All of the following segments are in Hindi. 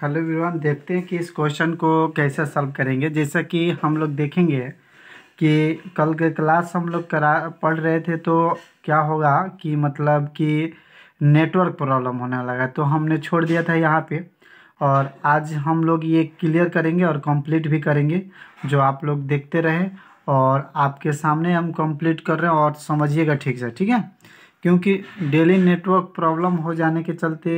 हेलो विवान देखते हैं कि इस क्वेश्चन को कैसे सॉल्व करेंगे जैसा कि हम लोग देखेंगे कि कल के क्लास हम लोग करा पढ़ रहे थे तो क्या होगा कि मतलब कि नेटवर्क प्रॉब्लम होने लगा तो हमने छोड़ दिया था यहाँ पे और आज हम लोग ये क्लियर करेंगे और कंप्लीट भी करेंगे जो आप लोग देखते रहे और आपके सामने हम कंप्लीट कर रहे हैं और समझिएगा ठीक से ठीक है क्योंकि डेली नेटवर्क प्रॉब्लम हो जाने के चलते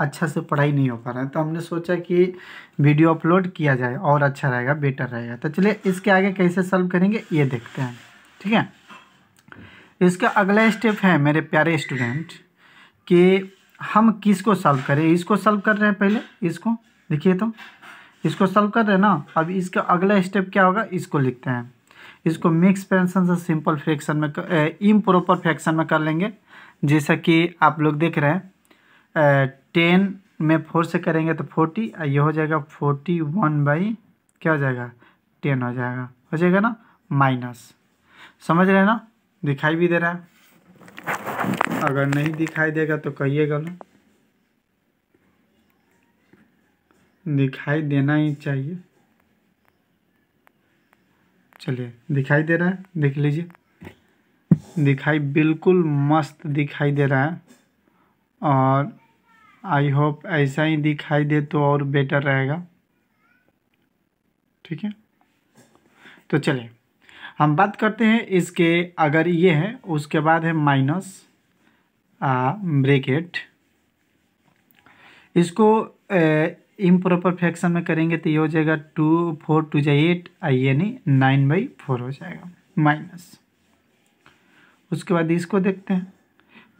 अच्छा से पढ़ाई नहीं हो पा रहा है तो हमने सोचा कि वीडियो अपलोड किया जाए और अच्छा रहेगा बेटर रहेगा तो चलिए इसके आगे कैसे सॉल्व करेंगे ये देखते हैं ठीक है इसका अगला स्टेप है मेरे प्यारे स्टूडेंट कि हम किस को सॉल्व करें इसको सॉल्व कर रहे हैं पहले इसको देखिए तो इसको सॉल्व कर रहे हैं ना अब इसका अगला स्टेप क्या होगा इसको लिखते हैं इसको मिक्स पेंशन से सिंपल फ्रैक्शन में इम प्रॉपर फ्रैक्शन में कर लेंगे जैसा कि आप लोग देख रहे हैं टेन में फोर से करेंगे तो फोर्टी और ये हो जाएगा फोर्टी वन बाई क्या हो जाएगा टेन हो जाएगा हो जाएगा ना माइनस समझ रहे हैं ना दिखाई भी दे रहा है अगर नहीं दिखाई देगा तो कहिएगा ना दिखाई देना ही चाहिए चलिए दिखाई दे रहा है देख लीजिए दिखाई बिल्कुल मस्त दिखाई दे रहा है और आई होप ऐसा ही दिखाई दे तो और बेटर रहेगा ठीक है तो चलिए हम बात करते हैं इसके अगर ये है उसके बाद है माइनस ब्रेकेट इसको इम्प्रॉपर फैक्शन में करेंगे तो ये हो जाएगा टू फोर टू जाए एट यानी नाइन बाई फोर हो जाएगा माइनस उसके बाद इसको देखते हैं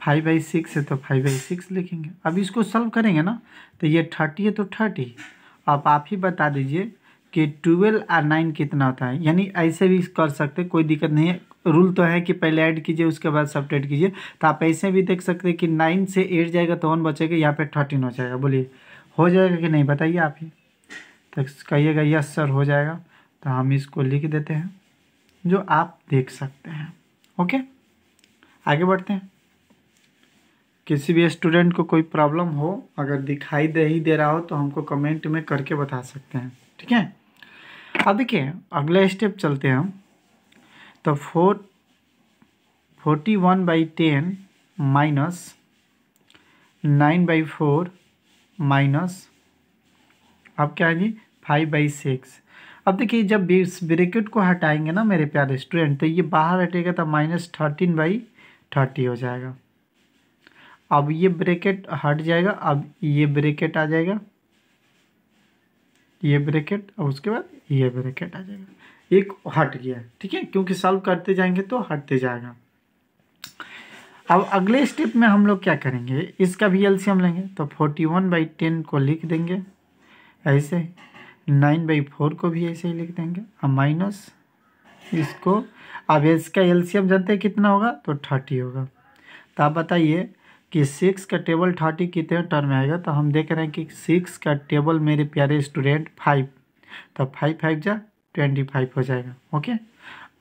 फाइव बाई सिक्स है तो फाइव बाई सिक्स लिखेंगे अब इसको सॉल्व करेंगे ना तो ये थर्टी है तो थर्टी अब आप ही बता दीजिए कि ट्वेल्व और नाइन कितना होता है यानी ऐसे भी कर सकते कोई दिक्कत नहीं है रूल तो है कि पहले ऐड कीजिए उसके बाद सब्ट्रेट कीजिए तो आप ऐसे भी देख सकते हैं कि नाइन से एट जाएगा तो वन बचेगा यहाँ पे थर्टीन हो जाएगा बोलिए हो जाएगा कि नहीं बताइए आप ही तो कहिएगा यस सर हो जाएगा तो हम इसको लिख देते हैं जो आप देख सकते हैं ओके आगे बढ़ते हैं किसी भी स्टूडेंट को कोई प्रॉब्लम हो अगर दिखाई दे ही दे रहा हो तो हमको कमेंट में करके बता सकते हैं ठीक है अब देखिए अगला स्टेप चलते हैं हम तो four forty one by ten minus nine by four minus अब क्या है जी फाइव बाई सिक्स अब देखिए जब इस ब्रेकेट को हटाएंगे ना मेरे प्यारे स्टूडेंट तो ये बाहर हटेगा तो माइनस थर्टीन बाई थर्टी हो जाएगा अब ये ब्रैकेट हट जाएगा अब ये ब्रैकेट आ जाएगा ये ब्रैकेट और उसके बाद ये ब्रैकेट आ जाएगा एक हट गया ठीक है क्योंकि सॉल्व करते जाएंगे तो हटते जाएगा अब अगले स्टेप में हम लोग क्या करेंगे इसका भी एलसीएम लेंगे तो फोर्टी वन बाई टेन को लिख देंगे ऐसे नाइन बाई फोर को भी ऐसे ही लिख देंगे अब माइनस इसको अब इसका एलसीएम जानते हैं कितना होगा तो थर्टी होगा तो आप बताइए कि सिक्स का टेबल थर्टी कितने टर्म में आएगा तो हम देख रहे हैं कि सिक्स का टेबल मेरे प्यारे स्टूडेंट फाइव तो फाइव फाइव जा ट्वेंटी फाइव हो जाएगा ओके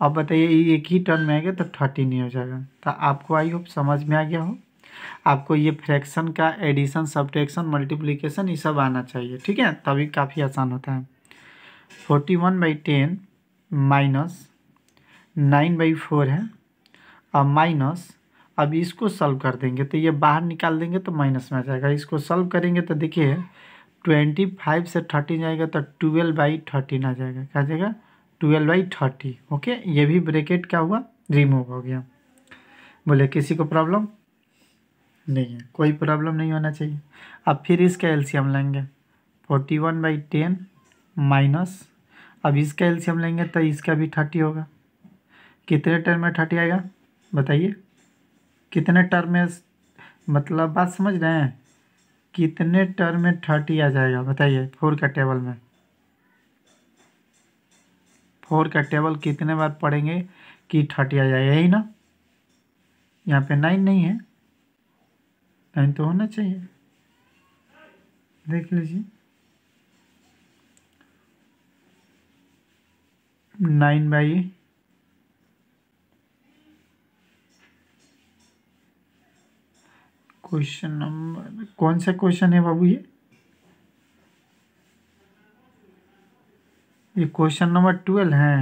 अब बताइए ये एक ही टर्म में आएगा तो थर्टी नहीं हो जाएगा तो आपको आई होप समझ में आ गया हो आपको ये फ्रैक्शन का एडिशन सब्ट्रैक्शन मल्टीप्लीकेशन ये सब आना चाहिए ठीक है तभी काफ़ी आसान होता है forty one by ten minus nine by four है और माइनस अब इसको सॉल्व कर देंगे तो ये बाहर निकाल देंगे तो माइनस में आ जाएगा इसको सॉल्व करेंगे तो देखिए ट्वेंटी फाइव से थर्टीन जाएगा तो ट्वेल्व बाई थर्टीन आ जाएगा क्या जाएगा ट्वेल्व बाई थर्टी ओके ये भी ब्रेकेट क्या हुआ रिमूव हो गया बोले किसी को प्रॉब्लम नहीं है कोई प्रॉब्लम नहीं होना चाहिए अब फिर इसका एलसीएम लेंगे forty one by ten minus अब इसका एलसीएम लेंगे तो इसका भी थर्टी होगा कितने टर्म में थर्टी आएगा बताइए कितने टर्म में मतलब बात समझ रहे हैं कितने टर्म में थर्टी आ जाएगा बताइए फोर का टेबल में फोर का टेबल कितने बार पढ़ेंगे कि थर्टी आ जाएगा यही ना यहाँ पे नाइन नहीं है नाइन तो होना चाहिए देख लीजिए नाइन बाई क्वेश्चन नंबर कौन सा क्वेश्चन है बाबू ये ये क्वेश्चन नंबर ट्वेल्व है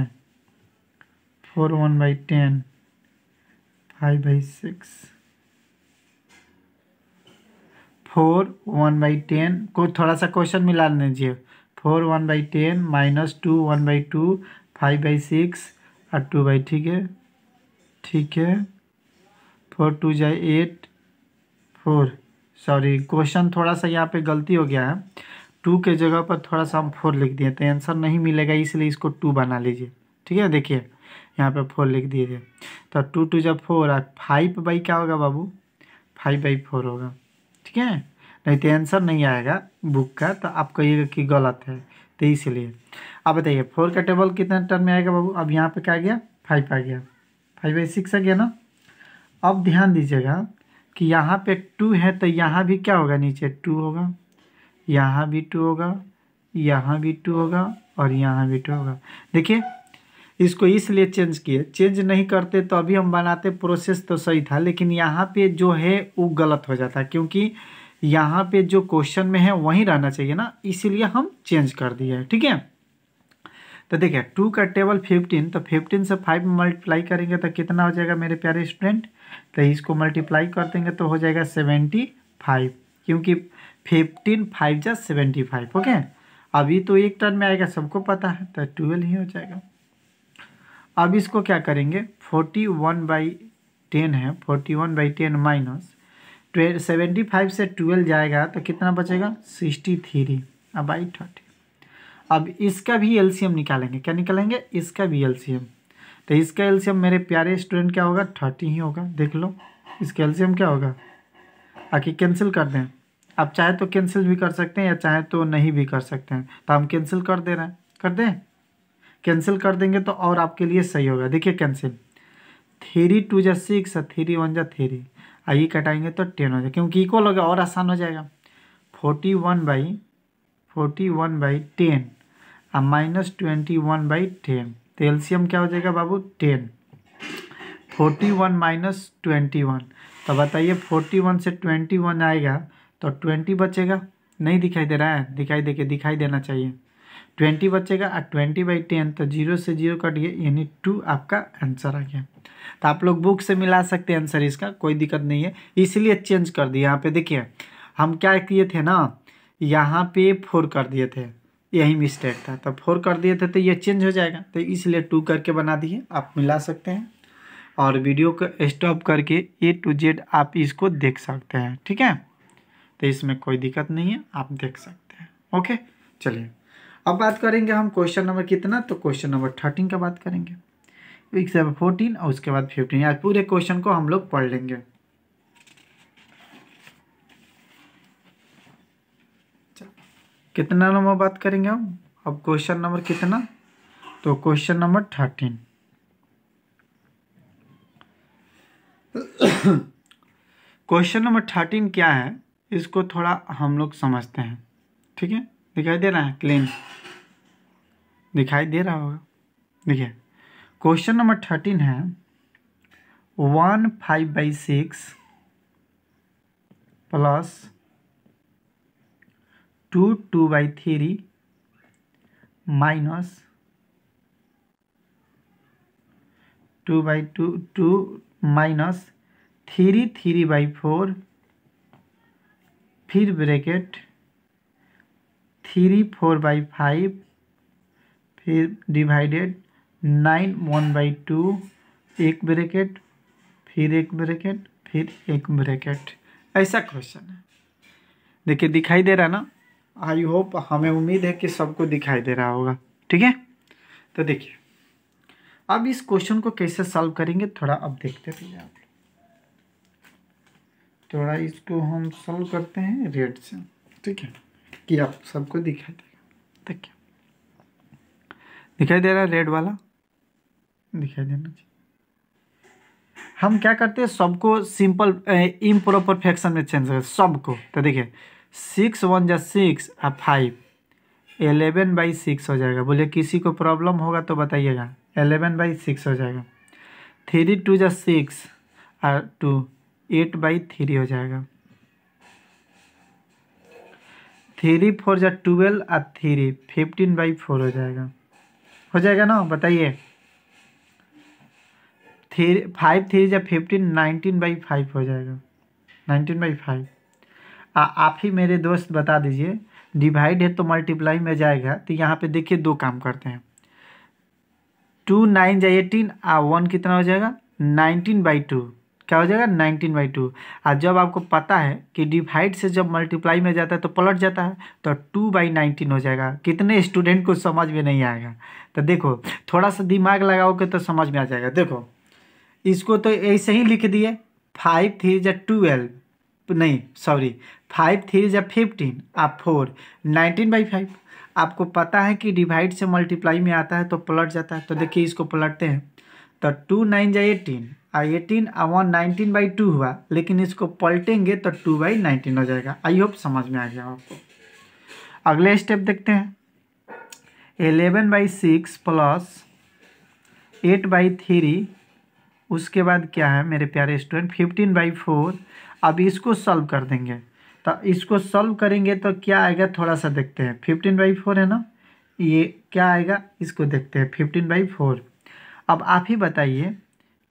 four one by ten five by six four one by ten को थोड़ा सा क्वेश्चन मिला लीजिए four one by ten minus two one by two five by six और टू बाई ठीक है ठीक है फोर टू जाए एट फोर सॉरी क्वेश्चन थोड़ा सा यहाँ पे गलती हो गया है टू के जगह पर थोड़ा सा हम फोर लिख दिए तो आंसर नहीं मिलेगा इसलिए इसको टू बना लीजिए ठीक है देखिए यहाँ पे फोर लिख दीजिए तो टू टू जब फोर आ फाइव बाई क्या होगा बाबू फाइव बाई फोर होगा ठीक है नहीं तो आंसर नहीं आएगा बुक का तो आप कहिएगा कि गलत है तो इसलिए अब बताइए फोर का टेबल कितने टर्म में आएगा बाबू अब यहाँ पे क्या गया फाइव आ गया फाइव बाई सिक्स आ गया ना अब ध्यान दीजिएगा कि यहाँ पे टू है तो यहाँ भी क्या होगा नीचे टू होगा यहाँ भी टू होगा यहाँ भी टू होगा और यहाँ भी टू होगा देखिए इसको इसलिए चेंज किए चेंज नहीं करते तो अभी हम बनाते प्रोसेस तो सही था लेकिन यहाँ पे जो है वो गलत हो जाता क्योंकि यहाँ पे जो क्वेश्चन में है वहीं रहना चाहिए ना इसीलिए हम चेंज कर दिए ठीक है तो देखिए टू का टेबल फिफ्टीन तो फिफ्टीन से फाइव मल्टीप्लाई करेंगे तो कितना हो जाएगा मेरे प्यारे स्टूडेंट तो इसको मल्टीप्लाई कर देंगे तो हो जाएगा सेवेंटी फाइव क्योंकि फिफ्टीन फाइव जा सेवेंटी फाइव ओके अभी तो एक टर्न में आएगा सबको पता है तो ट्वेल्व ही हो जाएगा अब इसको क्या करेंगे फोर्टी वन बाई टेन है forty one by ten minus seventy five से ट्वेल्व जाएगा तो कितना बचेगा सिक्सटी थ्री अब बाई थर्टी अब इसका भी एलसीएम निकालेंगे क्या निकालेंगे इसका भी एलसीएम तो इसका एलसीएम मेरे प्यारे स्टूडेंट क्या होगा थर्टी ही होगा देख लो इसका एलसीएम क्या होगा आके कैंसिल कर दें आप चाहे तो कैंसिल भी कर सकते हैं या चाहे तो नहीं भी कर सकते हैं तो हम कैंसिल कर दे रहे हैं कर दें कैंसिल कर देंगे तो और आपके लिए सही होगा देखिए कैंसिल थ्री टू जा सिक्स थ्री वन जा थ्री आइए कटाएंगे तो टेन हो जाएगा क्योंकि इक्वल हो गया और आसान हो जाएगा forty one by forty one by ten और minus twenty one by ten तो एल्सियम क्या हो जाएगा बाबू ten forty one minus twenty one तो बताइए फोर्टी वन से ट्वेंटी वन आएगा तो ट्वेंटी बचेगा नहीं दिखाई दे रहा है दिखाई दे के दिखाई देना चाहिए ट्वेंटी बचेगा और ट्वेंटी बाई टेन तो जीरो से जीरो कट गया यानी टू आपका आंसर आ गया तो आप लोग बुक से मिला सकते हैं आंसर इसका कोई दिक्कत नहीं है इसलिए चेंज कर दिया यहाँ पे देखिए हम क्या किए थे ना यहाँ पे फोर कर दिए थे यही मिस्टेक था तो फोर कर दिए थे तो ये चेंज हो जाएगा तो इसलिए टू करके बना दिए आप मिला सकते हैं और वीडियो को स्टॉप करके ए टू जेड आप इसको देख सकते हैं ठीक है तो इसमें कोई दिक्कत नहीं है आप देख सकते हैं ओके चलिए अब बात करेंगे हम क्वेश्चन नंबर कितना तो क्वेश्चन नंबर थर्टीन का बात करेंगे एक फोर्टीन और उसके बाद फिफ्टीन आज पूरे क्वेश्चन को हम लोग पढ़ लेंगे कितना नंबर बात करेंगे हम अब क्वेश्चन नंबर कितना तो question number thirteen question number thirteen क्या है इसको थोड़ा हम लोग समझते हैं ठीक है दिखाई दे रहा है क्लीन दिखाई दे रहा होगा देखिए क्वेश्चन नंबर थर्टीन है one five by six plus two two by three minus two by two two minus three three by four फिर bracket three four by five फिर divided nine one by two एक ब्रैकेट फिर एक ब्रैकेट फिर एक ब्रैकेट ऐसा क्वेश्चन है देखिए दिखाई दे रहा है ना आई होप हमें उम्मीद है कि सबको दिखाई दे रहा होगा ठीक है तो देखिए अब इस क्वेश्चन को कैसे सॉल्व करेंगे थोड़ा अब देखते रहिए आप थोड़ा इसको हम सॉल्व करते हैं रेड से ठीक है कि आप सबको दिखाई देगा देखिए दिखाई दे रहा है रेड वाला दिखाई देना चाहिए हम क्या करते हैं सबको सिंपल इम फैक्शन में चेंज कर सबको तो देखिए सिक्स वन जा सिक्स और फाइव एलेवन बाई सिक्स हो जाएगा बोलिए किसी को प्रॉब्लम होगा तो बताइएगा एलेवन बाई सिक्स हो जाएगा थ्री टू जा सिक्स और टू एट बाई थ्री हो जाएगा थ्री फोर जा ट्वेल्व और थ्री फिफ्टीन बाई फोर हो जाएगा हो जाएगा ना बताइए थ्री फाइव थ्री जा फिफ्टीन नाइनटीन बाई फाइव हो जाएगा नाइनटीन बाई फाइव आप ही मेरे दोस्त बता दीजिए डिवाइड है तो मल्टीप्लाई में जाएगा तो यहाँ पे देखिए दो काम करते हैं टू नाइन जाए एटीन आ वन कितना हो जाएगा नाइनटीन बाई टू क्या हो जाएगा नाइनटीन बाई टू और जब आपको पता है कि डिवाइड से जब मल्टीप्लाई में जाता है तो पलट जाता है तो टू बाई नाइनटीन हो जाएगा कितने स्टूडेंट को समझ में नहीं आएगा तो देखो थोड़ा सा दिमाग लगाओगे तो समझ में आ जाएगा देखो इसको तो ऐसे ही लिख दिए फाइव थ्री जै ट्वेल्व नहीं सॉरी फाइव थ्री या फिफ्टीन आप फोर नाइनटीन बाई फाइव आपको पता है कि डिवाइड से मल्टीप्लाई में आता है तो पलट जाता है तो देखिए इसको पलटते हैं तो टू नाइन जा एटीन आई एटीन और वन नाइनटीन बाई टू हुआ लेकिन इसको पलटेंगे तो टू बाई नाइनटीन हो जाएगा आई होप समझ में आ गया आपको अगले स्टेप देखते हैं eleven by six plus eight by three उसके बाद क्या है मेरे प्यारे स्टूडेंट फिफ्टीन बाई फोर अब इसको सॉल्व कर देंगे तो इसको सॉल्व करेंगे तो क्या आएगा थोड़ा सा देखते हैं फिफ्टीन बाई फोर है ना ये क्या आएगा इसको देखते हैं फिफ्टीन बाई फोर अब आप ही बताइए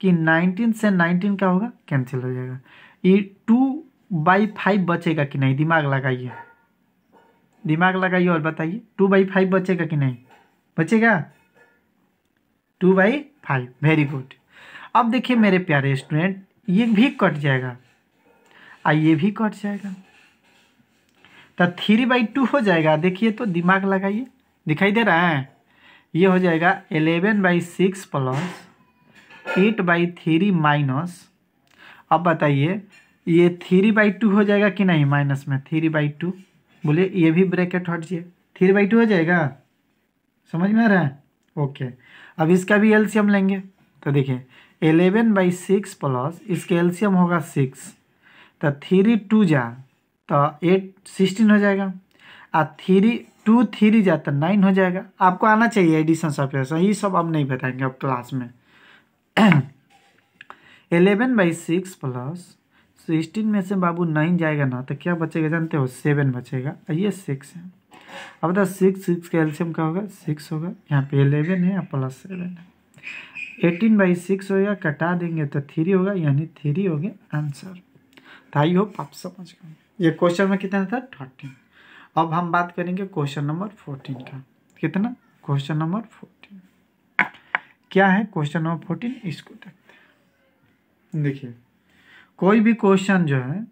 कि नाइनटीन से नाइनटीन क्या होगा कैंसिल हो जाएगा ये टू बाई फाइव बचेगा कि नहीं दिमाग लगाइए दिमाग लगाइए और बताइए टू बाई फाइव बचेगा कि नहीं बचेगा two by five very good अब देखिए मेरे प्यारे स्टूडेंट ये भी कट जाएगा आ ये भी कट जाएगा तो थ्री बाई टू हो जाएगा देखिए तो दिमाग लगाइए दिखाई दे रहा है ये हो जाएगा eleven by six plus eight by three minus अब बताइए ये थ्री बाई टू हो जाएगा कि नहीं माइनस में थ्री बाई टू बोलिए ये भी ब्रैकेट हट जाए थ्री बाई टू हो जाएगा समझ में आ रहा है ओके अब इसका भी एलसीएम लेंगे तो देखिए एलेवन बाई सिक्स प्लस इसके एलसीएम होगा सिक्स तो थ्री टू जा तो एट सिक्सटीन हो जाएगा आ थ्री टू थ्री जा तो नाइन हो जाएगा आपको आना चाहिए एडिशन सॉफ्टवेयर ये सब आप नहीं बताएंगे अब क्लास में eleven by six plus sixteen में से बाबू नाइन जाएगा ना तो क्या बचेगा जानते हो सेवन बचेगा ये सिक्स है अब बताओ सिक्स सिक्स का एल्शियम का होगा सिक्स होगा यहाँ पे एलेवन है या प्लस सेवन है एटीन बाई सिक्स होगा कटा देंगे तो थ्री होगा यानी थ्री हो गया आंसर आई होप आप समझ गए ये क्वेश्चन में कितना था थर्टीन अब हम बात करेंगे क्वेश्चन नंबर फोर्टीन का कितना क्वेश्चन नंबर फोर्टीन क्या है क्वेश्चन नंबर फोर्टीन इसको देखते हैं देखिए कोई भी क्वेश्चन जो है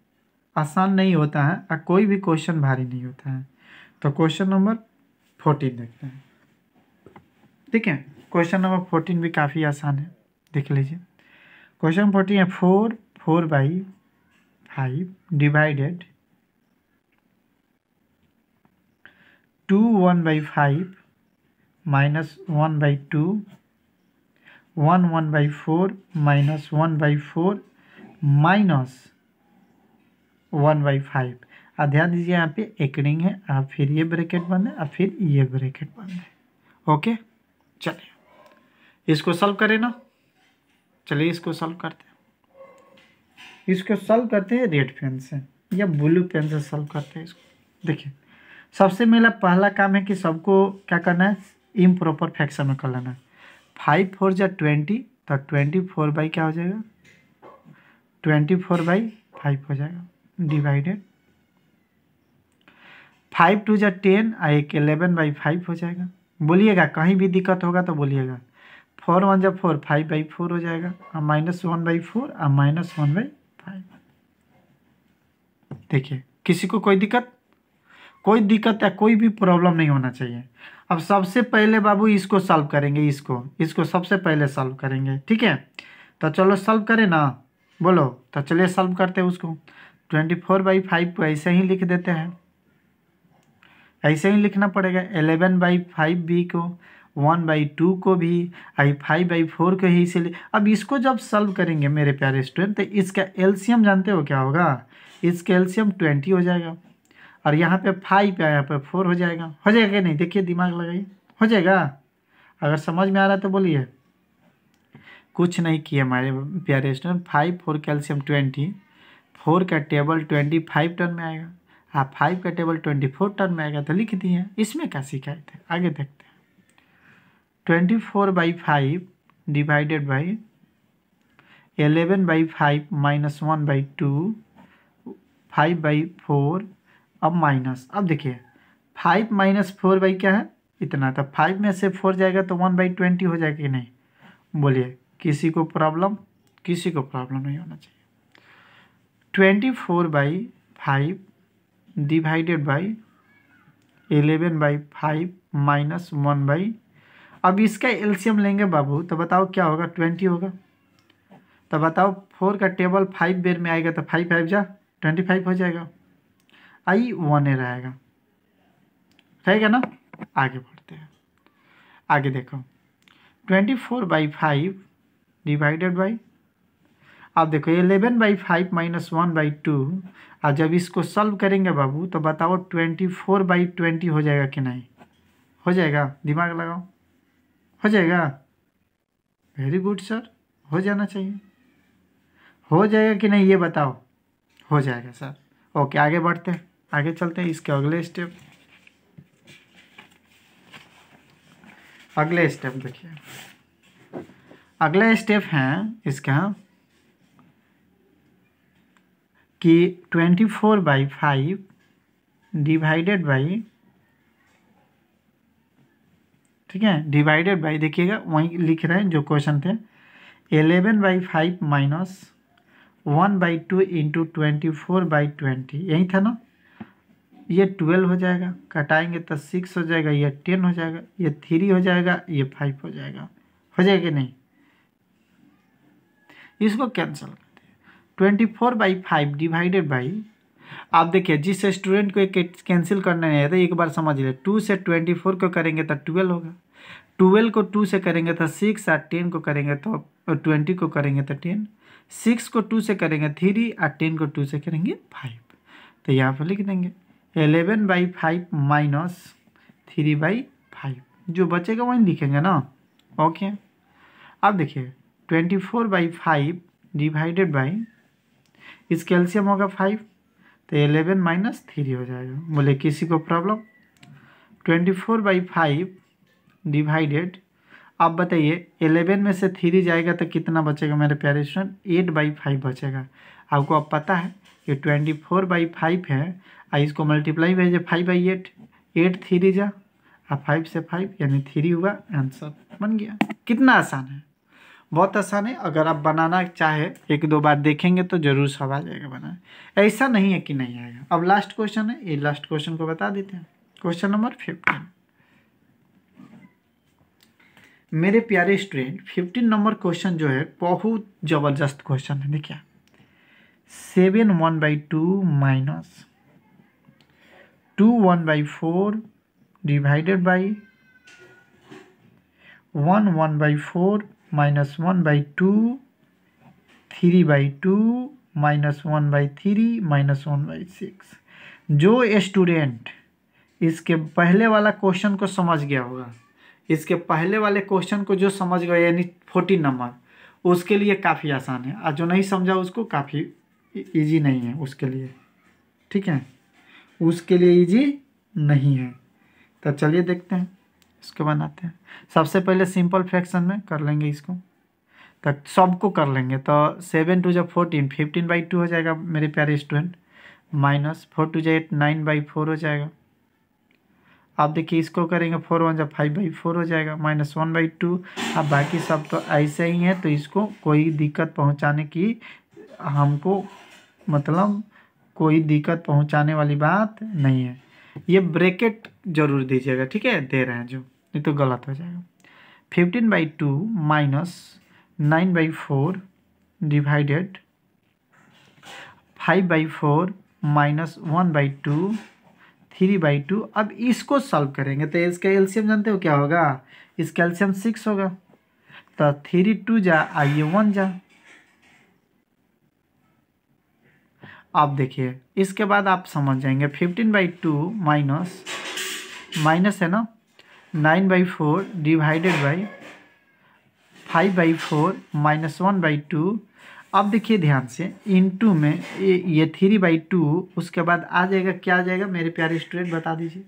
आसान नहीं होता है और कोई भी क्वेश्चन भारी नहीं होता है तो क्वेश्चन नंबर फोर्टीन देखते हैं ठीक है क्वेश्चन नंबर फोर्टीन भी काफ़ी आसान है देख लीजिए क्वेश्चन फोर्टीन है four four by five divided two one by five minus one by two one one by four minus one by four minus one by five आ ध्यान दीजिए यहाँ पे रिंग है आप फिर ये ब्रैकेट बंद है और फिर ये ब्रैकेट बंद है ओके चलिए इसको सॉल्व करें ना चलिए इसको सॉल्व करते हैं इसको सॉल्व करते हैं रेड पेन से या ब्लू पेन से सॉल्व करते हैं इसको देखिए सबसे मेरा पहला काम है कि सबको क्या करना है इम प्रॉपर फैक्शन में कर लेना है फाइव फोर या ट्वेंटी तो ट्वेंटी फोर बाई क्या हो जाएगा ट्वेंटी फोर बाई फाइव हो जाएगा डिवाइडेड फाइव टू या टेन और एक एलेवन बाई फाइव हो जाएगा बोलिएगा कहीं भी दिक्कत होगा तो बोलिएगा फोर वन या फोर फाइव बाई फोर हो जाएगा और माइनस वन बाई फोर और माइनस वन बाई देखिए किसी को कोई दिक्कत कोई दिक्कत या कोई भी प्रॉब्लम नहीं होना चाहिए अब सबसे पहले बाबू इसको सॉल्व करेंगे इसको इसको सबसे पहले सॉल्व करेंगे ठीक है तो चलो सॉल्व करें ना बोलो तो चलिए सॉल्व करते हैं उसको ट्वेंटी फोर बाई फाइव ऐसे ही लिख देते हैं ऐसे ही लिखना पड़ेगा एलेवन बाई फाइव बी को वन बाई टू को भी आई फाइव बाई फोर को ही इसीलिए अब इसको जब सॉल्व करेंगे मेरे प्यारे स्टूडेंट तो इसका एल्शियम जानते हो क्या होगा इसका एल्शियम ट्वेंटी हो जाएगा और यहाँ पे फाइव पे यहाँ पे फोर हो जाएगा हो जाएगा कि नहीं देखिए दिमाग लगाइए हो जाएगा अगर समझ में आ रहा है तो बोलिए कुछ नहीं किया हमारे प्यारे student five four LCM twenty four का टेबल ट्वेंटी फाइव टन में आएगा आप हाँ, फाइव का टेबल ट्वेंटी फोर टन में आएगा तो लिख दिए इसमें क्या शिकायत है आगे देखते twenty four by five divided by eleven by five minus one by two five by four अब माइनस अब देखिए फाइव माइनस फोर बाई क्या है इतना था तो फाइव में से फोर जाएगा तो वन बाई ट्वेंटी हो जाएगा कि नहीं बोलिए किसी को प्रॉब्लम किसी को प्रॉब्लम नहीं होना चाहिए twenty four by five divided by eleven by five minus one by अब इसका एल्सियम लेंगे बाबू तो बताओ क्या होगा ट्वेंटी होगा तो बताओ फोर का टेबल फाइव बेर में आएगा तो फाइव फाइव जा ट्वेंटी फाइव हो जाएगा आई वन ए रहेगा रहेगा ना आगे बढ़ते हैं आगे देखो twenty four by five divided by आप देखो eleven by five minus one by two और जब इसको सॉल्व करेंगे बाबू तो बताओ ट्वेंटी फोर बाई ट्वेंटी हो जाएगा कि नहीं हो जाएगा दिमाग लगाओ हो जाएगा वेरी गुड सर हो जाना चाहिए हो जाएगा कि नहीं ये बताओ हो जाएगा सर ओके आगे बढ़ते हैं आगे चलते हैं इसके अगले स्टेप अगले स्टेप देखिए अगला स्टेप है इसका कि twenty four by five divided by ठीक है डिवाइडेड बाई देखिएगा वहीं लिख रहे हैं जो क्वेश्चन थे eleven by five minus one by two into twenty four by twenty यही था ना ये ट्वेल्व हो जाएगा कटाएंगे तो सिक्स हो जाएगा ये टेन हो जाएगा ये थ्री हो जाएगा ये फाइव हो जाएगा हो जाएगा नहीं इसको कैंसिल कर दिया twenty four by five divided by आप देखिए जिस स्टूडेंट को एक कैंसिल करना है तो एक बार समझ ले टू से ट्वेंटी फोर को करेंगे तो ट्वेल्व होगा ट्वेल्व को टू से करेंगे तो सिक्स और टेन को करेंगे तो ट्वेंटी को करेंगे तो टेन सिक्स को टू से करेंगे थ्री और टेन को टू से करेंगे फाइव तो यहाँ पर लिख देंगे eleven by five minus three by five जो बचेगा वहीं लिखेंगे ना ओके अब देखिए twenty four by five divided by इस कैल्शियम होगा फाइव तो एलेवन माइनस थ्री हो जाएगा बोले किसी को problem twenty four by five divided आप बताइए एलेवन में से थ्री जाएगा तो कितना बचेगा मेरे प्यारे स्टूडेंट एट बाई फाइव बचेगा आपको अब पता है कि ट्वेंटी फोर बाई फाइव है और इसको मल्टीप्लाई भेजिए five by eight eight three जा और फाइव से फाइव यानी थ्री हुआ आंसर बन गया कितना आसान है बहुत आसान है अगर आप बनाना चाहे एक दो बार देखेंगे तो जरूर सब आ जाएगा बनाना ऐसा नहीं है कि नहीं आएगा अब लास्ट क्वेश्चन है ये लास्ट क्वेश्चन को बता देते हैं क्वेश्चन नंबर फिफ्टीन मेरे प्यारे स्टूडेंट फिफ्टीन नंबर क्वेश्चन जो है बहुत ज़बरदस्त क्वेश्चन है देखिए seven one by two minus two one by four divided by one one by four minus one by two three by two minus one by three minus one by six जो स्टूडेंट इसके पहले वाला क्वेश्चन को समझ गया होगा इसके पहले वाले क्वेश्चन को जो समझ गए यानी फोर्टीन नंबर उसके लिए काफ़ी आसान है और जो नहीं समझा उसको काफ़ी ईजी नहीं है उसके लिए ठीक है उसके लिए ईजी नहीं है तो चलिए देखते हैं इसको बनाते हैं सबसे पहले सिंपल फ्रैक्शन में कर लेंगे इसको तक तो सबको कर लेंगे तो सेवन टू जब फोर्टीन फिफ्टीन बाई टू हो जाएगा मेरे प्यारे स्टूडेंट माइनस फोर टू जो एट नाइन बाई फोर हो जाएगा आप देखिए इसको करेंगे फोर वन जब फाइव बाई फोर हो जाएगा माइनस वन बाई टू अब बाकी सब तो ऐसे ही है तो इसको कोई दिक्कत पहुंचाने की हमको मतलब कोई दिक्कत पहुंचाने वाली बात नहीं है ये ब्रेकेट जरूर दीजिएगा ठीक है दे रहे हैं जो नहीं तो गलत हो जाएगा fifteen by two minus nine by four divided five by four minus one by two three by two अब इसको सॉल्व करेंगे तो इसका एल्सियम जानते हो क्या होगा इसका एल्सियम सिक्स होगा तो थ्री टू जा आइए वन जा आप देखिए इसके बाद आप समझ जाएंगे fifteen by two minus minus है ना nine by four divided by five by four minus one by two अब देखिए ध्यान से इन टू में ये थ्री बाई टू उसके बाद आ जाएगा क्या आ जाएगा मेरे प्यारे स्टूडेंट बता दीजिए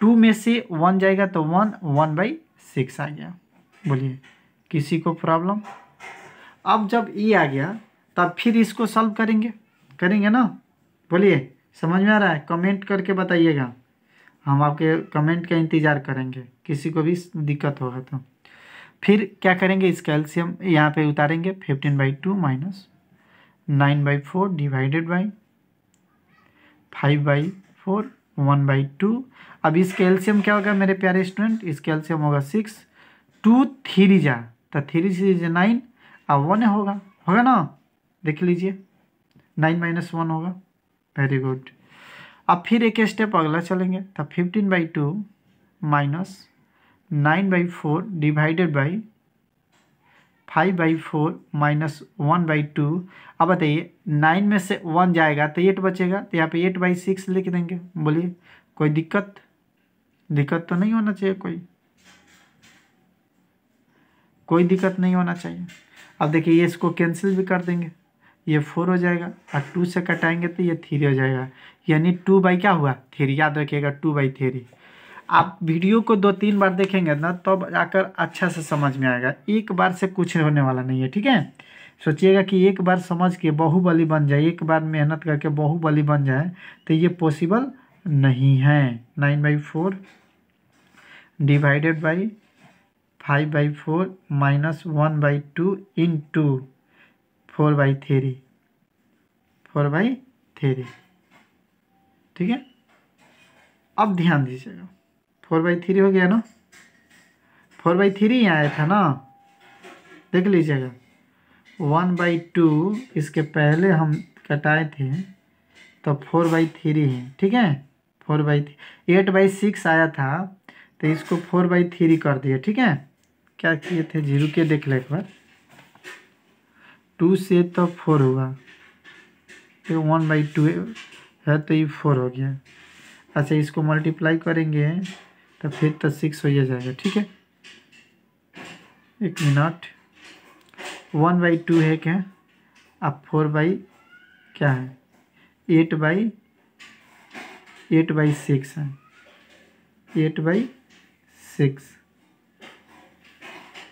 टू में से वन जाएगा तो वन वन बाई सिक्स आ गया बोलिए किसी को प्रॉब्लम अब जब ये e आ गया तब फिर इसको सॉल्व करेंगे करेंगे ना बोलिए समझ में आ रहा है कमेंट करके बताइएगा हम आपके कमेंट का इंतज़ार करेंगे किसी को भी दिक्कत होगा तो फिर क्या करेंगे इस कैल्शियम यहाँ पे उतारेंगे fifteen by two minus nine by four divided by five by four one by two अब इस कैल्शियम क्या होगा मेरे प्यारे स्टूडेंट इस कैल्शियम होगा सिक्स टू थ्री जा तो थ्री सी नाइन अब वन होगा होगा ना देख लीजिए नाइन माइनस वन होगा वेरी गुड अब फिर एक स्टेप अगला चलेंगे तो fifteen by two minus nine by four divided by five by four minus one by two अब बताइए नाइन में से वन जाएगा तो एट बचेगा तो यहाँ पे एट बाई सिक्स लिख देंगे बोलिए कोई दिक्कत दिक्कत तो नहीं होना चाहिए कोई कोई दिक्कत नहीं होना चाहिए अब देखिए ये इसको कैंसिल भी कर देंगे ये फोर हो जाएगा और टू से कटाएंगे तो ये थ्री हो जाएगा यानी टू बाई क्या हुआ थ्री याद रखिएगा टू बाई थ्री आप वीडियो को दो तीन बार देखेंगे ना तब तो आकर अच्छा से समझ में आएगा एक बार से कुछ होने वाला नहीं है ठीक है सोचिएगा कि एक बार समझ के बहुबली बन जाए एक बार मेहनत करके बहुबली बन जाए तो ये पॉसिबल नहीं है nine by four divided by five by four minus one by two into four by three four by three ठीक है अब ध्यान दीजिएगा फोर बाई थ्री हो गया ना फोर बाई थ्री ही आया था ना देख लीजिएगा वन बाई टू इसके पहले हम कटाए थे तो फोर बाई थ्री है ठीक है four by three eight by six आया था तो इसको फोर बाई थ्री कर दिया ठीक है क्या किए थे जीरो के देख लें एक बार टू से तो फोर हुआ ये वन बाई टू है तो ये फोर हो गया अच्छा इसको मल्टीप्लाई करेंगे तो फिर तो सिक्स हो जाएगा ठीक है एक मिनट वन बाई टू है क्या अब फोर बाई क्या है eight by eight by six है एट बाई सिक्स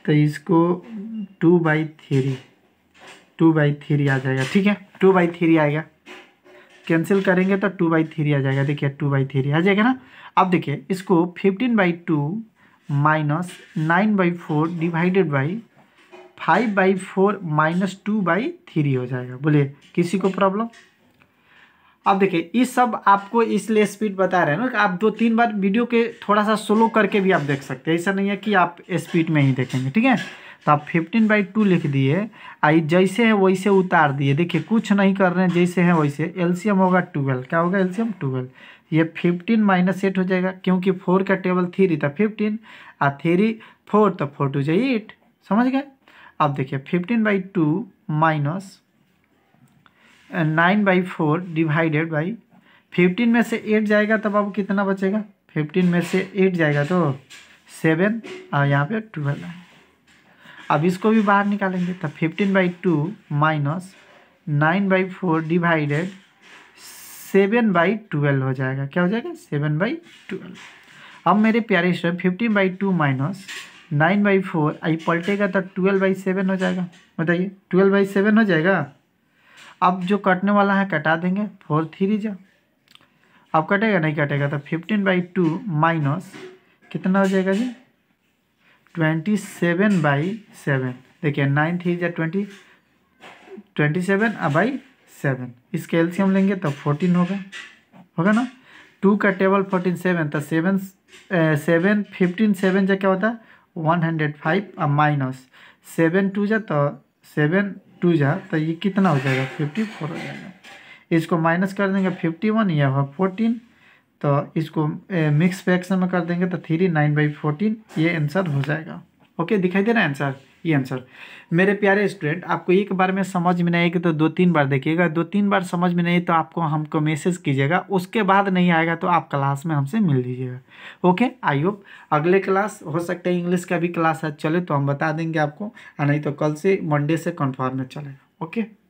तो इसको two by three two by three आ जाएगा ठीक है टू बाई थ्री आएगा कैंसिल करेंगे तो टू बाई थ्री आ जाएगा देखिए टू बाई थ्री आ जाएगा ना अब देखिए इसको fifteen by two minus nine by four divided by five by four minus two by three हो जाएगा बोलिए किसी को प्रॉब्लम अब देखिए ये सब आपको इसलिए स्पीड बता रहे हैं ना आप दो तीन बार वीडियो के थोड़ा सा स्लो करके भी आप देख सकते हैं ऐसा नहीं है कि आप स्पीड में ही देखेंगे ठीक है तो आप फिफ्टीन बाई टू लिख दिए आई जैसे है वैसे उतार दिए देखिए कुछ नहीं कर रहे हैं जैसे हैं वैसे एल्सियम होगा ट्वेल्व क्या होगा एल्सियम ट्वेल्व ये फिफ्टीन माइनस एट हो जाएगा क्योंकि फोर का टेबल थ्री था फिफ्टीन आ थ्री फोर तो फोर टू जाए एट समझ गए अब देखिए fifteen by two minus nine by four divided by fifteen में से एट जाएगा तब अब कितना बचेगा फिफ्टीन में से एट जाएगा तो सेवन और यहाँ पे ट्वेल्व अब इसको भी बाहर निकालेंगे तो fifteen by two minus nine by four divided seven by twelve हो जाएगा क्या हो जाएगा सेवन बाई ट्वेल्व अब मेरे प्यारे student fifteen by two minus nine by four आई पलटेगा तो ट्वेल्व बाई सेवन हो जाएगा बताइए ट्वेल्व बाई सेवन हो जाएगा अब जो कटने वाला है कटा देंगे फोर थ्री जा अब कटेगा नहीं कटेगा तो फिफ्टीन बाई टू माइनस कितना हो जाएगा जी ट्वेंटी सेवन बाई सेवन देखिए नाइन थ्री या twenty twenty seven by seven इसके एल्सियम लेंगे तो फोर्टीन होगा होगा ना टू का टेबल फोर्टीन सेवन तो सेवन सेवन फिफ्टीन सेवन जा क्या होता है वन हंड्रेड फाइव और माइनस सेवन टू जा तो सेवन टू जा तो ये कितना हो जाएगा फिफ्टी फोर हो जाएगा इसको माइनस कर देंगे फिफ्टी वन या फोर्टीन तो इसको मिक्स फ्रैक्शन में कर देंगे तो थ्री नाइन बाई फोर्टीन ये आंसर हो जाएगा ओके दिखाई दे रहा है आंसर ये आंसर मेरे प्यारे स्टूडेंट आपको एक बार में समझ में नहीं आएगी तो दो तीन बार देखिएगा दो तीन बार समझ में नहीं तो आपको हमको मैसेज कीजिएगा उसके बाद नहीं आएगा तो आप क्लास में हमसे मिल लीजिएगा ओके आई होप अगले क्लास हो सकता है इंग्लिश का भी क्लास है चले तो हम बता देंगे आपको नहीं तो कल से मंडे से कन्फर्म में चलेगा ओके